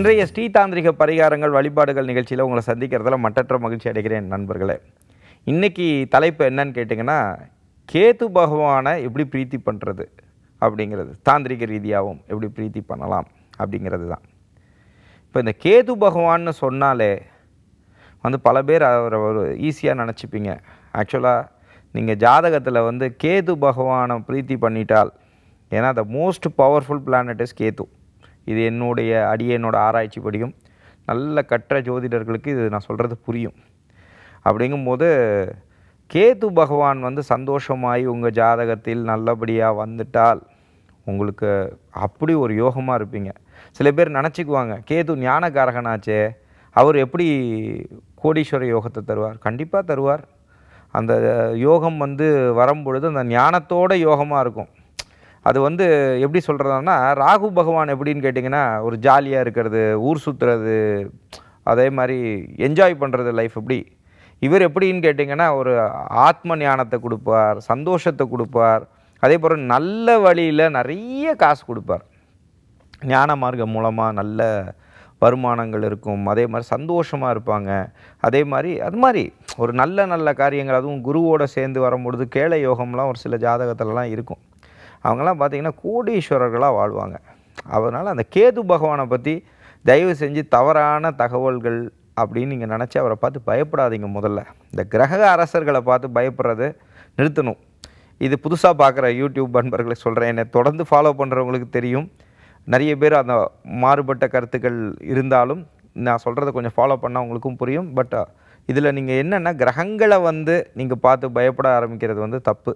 இன்றைய ஸ்ரீ தாந்திரிக பரிகாரங்கள் வழிபாடுகள் நிகழ்ச்சியில் உங்களை சந்திக்கிறதுல மட்டற்ற மகிழ்ச்சி அடைகிறேன் நண்பர்களே இன்றைக்கி தலைப்பு என்னன்னு கேட்டிங்கன்னா கேது பகவானை எப்படி பிரீத்தி பண்ணுறது அப்படிங்கிறது தாந்திரிக ரீதியாகவும் எப்படி பிரீத்தி பண்ணலாம் அப்படிங்கிறது தான் இப்போ இந்த கேது பகவான்னு சொன்னாலே வந்து பல பேர் அவரை ஒரு ஈஸியாக நினச்சிப்பீங்க ஆக்சுவலாக நீங்கள் ஜாதகத்தில் வந்து கேது பகவானை பிரீத்தி பண்ணிட்டால் ஏன்னா the most powerful planet is Ketu இது என்னுடைய அடியனோட ஆராய்ச்சி படியும் நல்ல கற்ற ஜோதிடர்களுக்கு இது நான் சொல்கிறது புரியும் அப்படிங்கும்போது கேது பகவான் வந்து சந்தோஷமாகி உங்கள் ஜாதகத்தில் நல்லபடியாக வந்துட்டால் உங்களுக்கு அப்படி ஒரு யோகமாக இருப்பீங்க சில பேர் நினச்சிக்குவாங்க கேது ஞானகாரகனாச்சே அவர் எப்படி கோடீஸ்வர யோகத்தை தருவார் கண்டிப்பாக தருவார் அந்த யோகம் வந்து வரும்பொழுது அந்த ஞானத்தோட யோகமாக இருக்கும் அது வந்து எப்படி சொல்கிறதுனா ராகு பகவான் எப்படின்னு கேட்டிங்கன்னா ஒரு ஜாலியாக இருக்கிறது ஊர் சுற்றுறது அதே மாதிரி என்ஜாய் பண்ணுறது லைஃப் எப்படி இவர் எப்படின்னு கேட்டிங்கன்னா ஒரு ஆத்ம ஞானத்தை கொடுப்பார் சந்தோஷத்தை கொடுப்பார் அதே போல் நல்ல வழியில் நிறைய காசு கொடுப்பார் ஞான மார்க்கம் மூலமாக நல்ல வருமானங்கள் இருக்கும் அதே மாதிரி சந்தோஷமாக இருப்பாங்க அதே மாதிரி அது மாதிரி ஒரு நல்ல நல்ல காரியங்கள் அதுவும் குருவோடு சேர்ந்து வரும்பொழுது கேள யோகம்லாம் ஒரு சில ஜாதகத்திலலாம் இருக்கும் அவங்கெல்லாம் பார்த்திங்கன்னா கோடீஸ்வரர்களாக வாழ்வாங்க அதனால் அந்த கேது பகவானை பற்றி தயவு செஞ்சு தவறான தகவல்கள் அப்படின்னு நீங்கள் நினச்சி அவரை பார்த்து பயப்படாதீங்க முதல்ல இந்த கிரக அரசர்களை பார்த்து பயப்படுறது நிறுத்தணும் இது புதுசாக பார்க்குற யூடியூப் நண்பர்களை சொல்கிறேன் என்னை தொடர்ந்து ஃபாலோ பண்ணுறவங்களுக்கு தெரியும் நிறைய பேர் அந்த மாறுபட்ட கருத்துக்கள் இருந்தாலும் நான் சொல்கிறத கொஞ்சம் ஃபாலோ பண்ணால் உங்களுக்கும் புரியும் பட் இதில் நீங்கள் என்னென்னா கிரகங்களை வந்து நீங்கள் பார்த்து பயப்பட ஆரம்பிக்கிறது வந்து தப்பு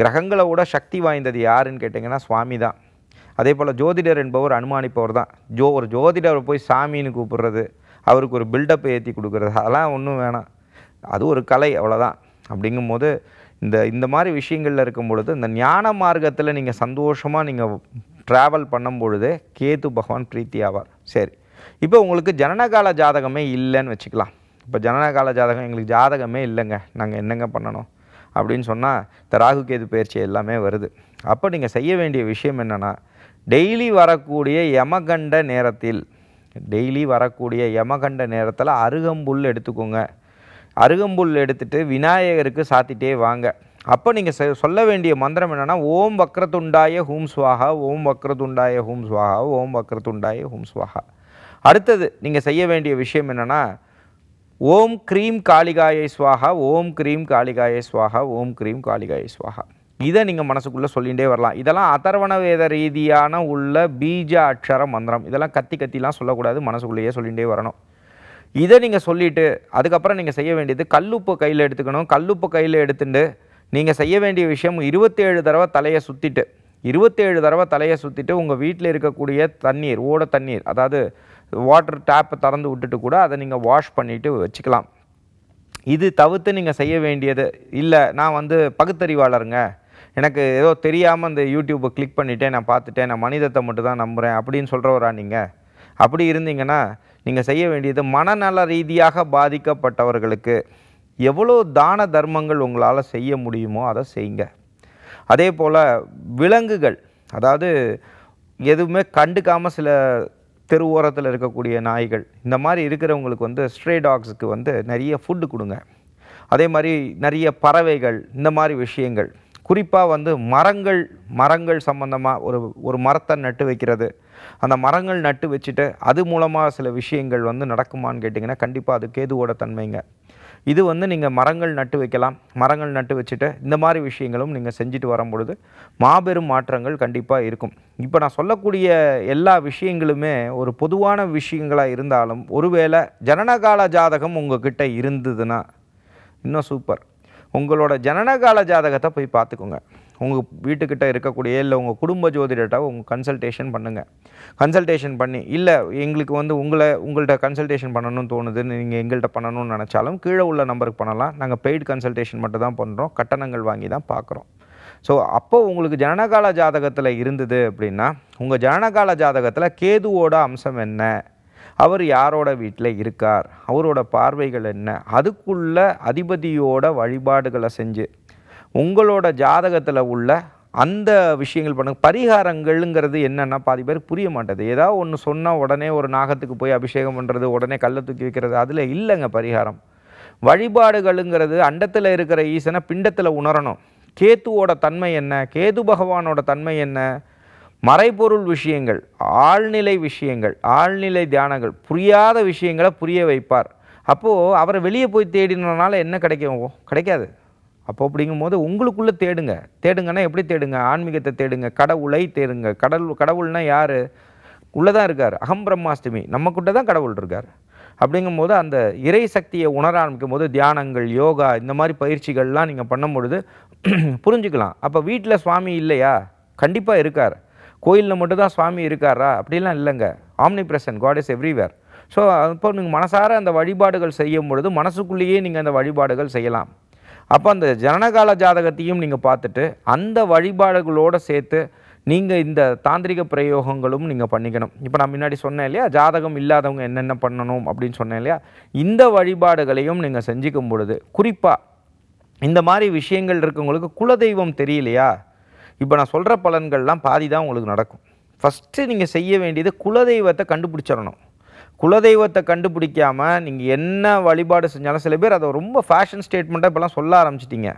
கிரகங்களை விட சக்தி வாய்ந்தது யாருன்னு கேட்டிங்கன்னா சுவாமி தான் அதே போல் ஜோதிடர் என்பவர் அனுமானிப்பவர் தான் ஜோ ஒரு ஜோதிடர் போய் சாமின்னு கூப்பிடுறது அவருக்கு ஒரு பில்டப் ஏற்றி கொடுக்குறது அதெல்லாம் ஒன்றும் வேணாம் அது ஒரு கலை அவ்வளோதான் அப்படிங்கும்போது இந்த இந்த மாதிரி விஷயங்களில் இருக்கும் பொழுது இந்த ஞான மார்க்கத்தில் நீங்கள் சந்தோஷமாக நீங்கள் ட்ராவல் பண்ணும் பொழுது கேத்து பகவான் பிரீத்தி ஆவார் சரி இப்போ உங்களுக்கு ஜனனகால ஜாதகமே இல்லைன்னு வச்சுக்கலாம் இப்போ ஜனனகால ஜாதகம் எங்களுக்கு ஜாதகமே இல்லைங்க நாங்கள் என்னங்க பண்ணணும் அப்படின்னு சொன்னால் இந்த ராகு கேது பயிற்சி எல்லாமே வருது அப்போ நீங்கள் செய்ய வேண்டிய விஷயம் என்னென்னா டெய்லி வரக்கூடிய யமகண்ட நேரத்தில் டெய்லி வரக்கூடிய யமகண்ட நேரத்தில் அருகம்புல் எடுத்துக்கோங்க அருகம்புல் எடுத்துகிட்டு விநாயகருக்கு சாத்திட்டே வாங்க அப்போ நீங்கள் சொல்ல வேண்டிய மந்திரம் என்னென்னா ஓம் வக்ரத்துண்டாய ஹூம் ஸ்வாகா ஓம் வக்ரத்துண்டாய ஹூம் ஸ்வாகா ஓம் வக்ரத்துண்டாய ஹூம் ஸ்வாகா அடுத்தது நீங்கள் செய்ய வேண்டிய விஷயம் என்னென்னா ஓம் க்ரீம் காளிகாயை ஸ்வாகா ஓம் க்ரீம் காளிகாயை ஸ்வாகா ஓம் க்ரீம் காளிகாயை ஸ்வாகா இதை நீங்கள் மனசுக்குள்ளே சொல்லிகிட்டே வரலாம் இதெல்லாம் அதர்வண வேத ரீதியான உள்ள பீஜ அக்ஷர மந்திரம் இதெல்லாம் கத்தி கத்திலாம் சொல்லக்கூடாது மனசுக்குள்ளேயே சொல்லிகிட்டே வரணும் இதை நீங்கள் சொல்லிவிட்டு அதுக்கப்புறம் நீங்கள் செய்ய வேண்டியது கல்லுப்பு கையில் எடுத்துக்கணும் கல்லுப்பு கையில் எடுத்துட்டு நீங்கள் செய்ய வேண்டிய விஷயம் இருபத்தேழு தடவை தலையை சுற்றிட்டு இருபத்தேழு தடவை தலையை சுற்றிட்டு உங்கள் வீட்டில் இருக்கக்கூடிய தண்ணீர் ஓட தண்ணீர் அதாவது வாட்டர் டேப்பை திறந்து விட்டுட்டு கூட அதை நீங்கள் வாஷ் பண்ணிவிட்டு வச்சுக்கலாம் இது தவிர்த்து நீங்கள் செய்ய வேண்டியது இல்லை நான் வந்து பகுத்தறிவாளருங்க எனக்கு ஏதோ தெரியாமல் இந்த யூடியூப்பை கிளிக் பண்ணிவிட்டேன் நான் பார்த்துட்டேன் நான் மனிதத்தை மட்டும் தான் நம்புகிறேன் அப்படின்னு சொல்கிறவரா நீங்கள் அப்படி இருந்தீங்கன்னா நீங்கள் செய்ய வேண்டியது மனநல ரீதியாக பாதிக்கப்பட்டவர்களுக்கு எவ்வளோ தான தர்மங்கள் உங்களால் செய்ய முடியுமோ அதை செய்யுங்க அதே போல் விலங்குகள் அதாவது எதுவுமே கண்டுக்காமல் சில தெரு ஓரத்தில் இருக்கக்கூடிய நாய்கள் இந்த மாதிரி இருக்கிறவங்களுக்கு வந்து ஸ்ட்ரே டாக்ஸுக்கு வந்து நிறைய ஃபுட்டு கொடுங்க அதே மாதிரி நிறைய பறவைகள் இந்த மாதிரி விஷயங்கள் குறிப்பாக வந்து மரங்கள் மரங்கள் சம்மந்தமாக ஒரு ஒரு மரத்தை நட்டு வைக்கிறது அந்த மரங்கள் நட்டு வச்சுட்டு அது மூலமாக சில விஷயங்கள் வந்து நடக்குமான்னு கேட்டிங்கன்னா கண்டிப்பாக அது கேதுவோட தன்மைங்க இது வந்து நீங்கள் மரங்கள் நட்டு வைக்கலாம் மரங்கள் நட்டு வச்சுட்டு இந்த மாதிரி விஷயங்களும் நீங்கள் செஞ்சுட்டு வரும்பொழுது மாபெரும் மாற்றங்கள் கண்டிப்பாக இருக்கும் இப்போ நான் சொல்லக்கூடிய எல்லா விஷயங்களுமே ஒரு பொதுவான விஷயங்களாக இருந்தாலும் ஒருவேளை ஜனனகால ஜாதகம் உங்ககிட்ட இருந்ததுன்னா இன்னும் சூப்பர் உங்களோட ஜனனகால ஜாதகத்தை போய் பார்த்துக்கோங்க உங்கள் வீட்டுக்கிட்ட இருக்கக்கூடிய இல்லை உங்கள் குடும்ப ஜோதிடர்கிட்ட உங்கள் கன்சல்டேஷன் பண்ணுங்கள் கன்சல்டேஷன் பண்ணி இல்லை எங்களுக்கு வந்து உங்களை உங்கள்கிட்ட கன்சல்டேஷன் பண்ணணும்னு தோணுதுன்னு நீங்கள் எங்கள்கிட்ட பண்ணணும்னு நினச்சாலும் கீழே உள்ள நம்பருக்கு பண்ணலாம் நாங்கள் பெய்டு கன்சல்டேஷன் மட்டும் தான் பண்ணுறோம் கட்டணங்கள் வாங்கி தான் பார்க்குறோம் ஸோ அப்போது உங்களுக்கு ஜனனகால ஜாதகத்தில் இருந்தது அப்படின்னா உங்கள் ஜனனகால ஜாதகத்தில் கேதுவோட அம்சம் என்ன அவர் யாரோட வீட்டில் இருக்கார் அவரோட பார்வைகள் என்ன அதுக்குள்ள அதிபதியோட வழிபாடுகளை செஞ்சு உங்களோட ஜாதகத்தில் உள்ள அந்த விஷயங்கள் பண்ணுங்க பரிகாரங்கள்ங்கிறது என்னென்னா பாதி பேருக்கு புரிய மாட்டேது ஏதாவது ஒன்று சொன்னால் உடனே ஒரு நாகத்துக்கு போய் அபிஷேகம் பண்ணுறது உடனே கல்லை தூக்கி வைக்கிறது அதில் இல்லைங்க பரிகாரம் வழிபாடுகளுங்கிறது அண்டத்தில் இருக்கிற ஈசனை பிண்டத்தில் உணரணும் கேத்துவோட தன்மை என்ன கேது பகவானோட தன்மை என்ன மறைபொருள் விஷயங்கள் ஆழ்நிலை விஷயங்கள் ஆழ்நிலை தியானங்கள் புரியாத விஷயங்களை புரிய வைப்பார் அப்போது அவரை வெளியே போய் தேடினதுனால என்ன கிடைக்கும் கிடைக்காது அப்போ அப்படிங்கும்போது உங்களுக்குள்ளே தேடுங்க தேடுங்கன்னா எப்படி தேடுங்க ஆன்மீகத்தை தேடுங்க கடவுளை தேடுங்க கடவுள் கடவுள்னா யார் உள்ளே தான் இருக்கார் அகம் பிரம்மாஷ்டமி கிட்ட தான் கடவுள் இருக்கார் அப்படிங்கும் போது அந்த இறை சக்தியை உணர ஆரம்பிக்கும் போது தியானங்கள் யோகா இந்த மாதிரி பயிற்சிகள்லாம் நீங்கள் பண்ணும் பொழுது புரிஞ்சுக்கலாம் அப்போ வீட்டில் சுவாமி இல்லையா கண்டிப்பாக இருக்கார் கோயிலில் மட்டும்தான் சுவாமி இருக்காரா அப்படிலாம் இல்லைங்க omnipresent God is everywhere so அப்போ நீங்கள் மனசார அந்த வழிபாடுகள் செய்யும் பொழுது மனசுக்குள்ளேயே நீங்கள் அந்த வழிபாடுகள் செய்யலாம் அப்போ அந்த ஜனனகால ஜாதகத்தையும் நீங்கள் பார்த்துட்டு அந்த வழிபாடுகளோடு சேர்த்து நீங்கள் இந்த தாந்திரிக பிரயோகங்களும் நீங்கள் பண்ணிக்கணும் இப்போ நான் முன்னாடி சொன்னேன் இல்லையா ஜாதகம் இல்லாதவங்க என்னென்ன பண்ணணும் அப்படின்னு சொன்னேன் இல்லையா இந்த வழிபாடுகளையும் நீங்கள் செஞ்சுக்கும் பொழுது குறிப்பாக இந்த மாதிரி விஷயங்கள் இருக்கவங்களுக்கு குலதெய்வம் தெரியலையா இப்போ நான் சொல்கிற பலன்கள்லாம் பாதி தான் உங்களுக்கு நடக்கும் ஃபஸ்ட்டு நீங்கள் செய்ய வேண்டியது குலதெய்வத்தை கண்டுபிடிச்சிடணும் குலதெய்வத்தை கண்டுபிடிக்காமல் நீங்கள் என்ன வழிபாடு செஞ்சாலும் சில பேர் அதை ரொம்ப ஃபேஷன் ஸ்டேட்மெண்ட்டாக இப்போலாம் சொல்ல ஆரம்பிச்சிட்டிங்க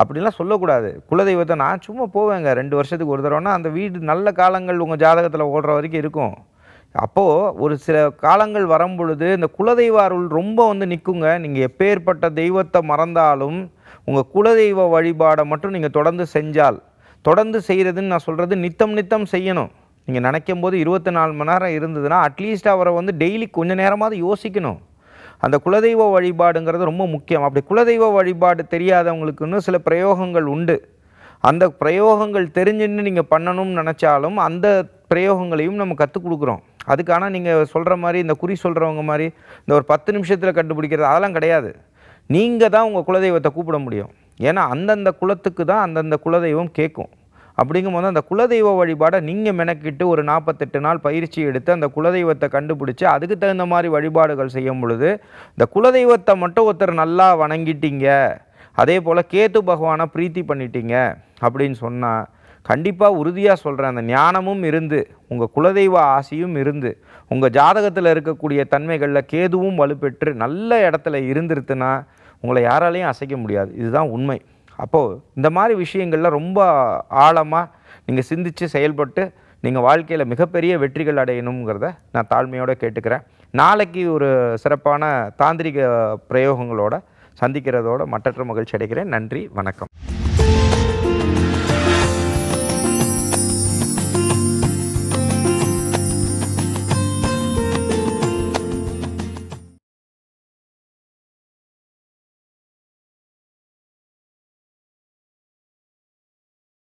அப்படிலாம் சொல்லக்கூடாது குலதெய்வத்தை நான் சும்மா போவேங்க ரெண்டு வருஷத்துக்கு ஒரு தடவைனா அந்த வீடு நல்ல காலங்கள் உங்கள் ஜாதகத்தில் ஓடுற வரைக்கும் இருக்கும் அப்போது ஒரு சில காலங்கள் வரும் பொழுது இந்த குலதெய்வ அருள் ரொம்ப வந்து நிற்குங்க நீங்கள் எப்பேற்பட்ட தெய்வத்தை மறந்தாலும் உங்கள் குலதெய்வ வழிபாடை மட்டும் நீங்கள் தொடர்ந்து செஞ்சால் தொடர்ந்து செய்கிறதுன்னு நான் சொல்கிறது நித்தம் நித்தம் செய்யணும் நீங்கள் நினைக்கும் போது இருபத்தி நாலு மணி நேரம் இருந்ததுன்னா அட்லீஸ்ட் அவரை வந்து டெய்லி கொஞ்சம் நேரமாவது யோசிக்கணும் அந்த குலதெய்வ வழிபாடுங்கிறது ரொம்ப முக்கியம் அப்படி குலதெய்வ வழிபாடு தெரியாதவங்களுக்குன்னு சில பிரயோகங்கள் உண்டு அந்த பிரயோகங்கள் தெரிஞ்சுன்னு நீங்கள் பண்ணணும்னு நினச்சாலும் அந்த பிரயோகங்களையும் நம்ம கற்றுக் கொடுக்குறோம் அதுக்கான நீங்கள் சொல்கிற மாதிரி இந்த குறி சொல்கிறவங்க மாதிரி இந்த ஒரு பத்து நிமிஷத்தில் கண்டுபிடிக்கிறது அதெல்லாம் கிடையாது நீங்கள் தான் உங்கள் குலதெய்வத்தை கூப்பிட முடியும் ஏன்னா அந்தந்த குலத்துக்கு தான் அந்தந்த குலதெய்வம் கேட்கும் அப்படிங்கும்போது அந்த குலதெய்வ வழிபாடை நீங்கள் மெனக்கிட்டு ஒரு நாற்பத்தெட்டு நாள் பயிற்சி எடுத்து அந்த குலதெய்வத்தை கண்டுபிடிச்சி அதுக்கு தகுந்த மாதிரி வழிபாடுகள் செய்யும் பொழுது இந்த குலதெய்வத்தை மட்டும் ஒருத்தர் நல்லா வணங்கிட்டீங்க அதே போல் கேத்து பகவானை பிரீத்தி பண்ணிட்டீங்க அப்படின்னு சொன்னால் கண்டிப்பாக உறுதியாக சொல்கிறேன் அந்த ஞானமும் இருந்து உங்கள் குலதெய்வ ஆசையும் இருந்து உங்கள் ஜாதகத்தில் இருக்கக்கூடிய தன்மைகளில் கேதுவும் வலுப்பெற்று நல்ல இடத்துல இருந்துருத்துனா உங்களை யாராலையும் அசைக்க முடியாது இதுதான் உண்மை அப்போது இந்த மாதிரி விஷயங்கள்லாம் ரொம்ப ஆழமாக நீங்கள் சிந்தித்து செயல்பட்டு நீங்கள் வாழ்க்கையில் மிகப்பெரிய வெற்றிகள் அடையணுங்கிறத நான் தாழ்மையோடு கேட்டுக்கிறேன் நாளைக்கு ஒரு சிறப்பான தாந்திரிக பிரயோகங்களோட சந்திக்கிறதோடு மற்றற்ற மகிழ்ச்சி அடைகிறேன் நன்றி வணக்கம்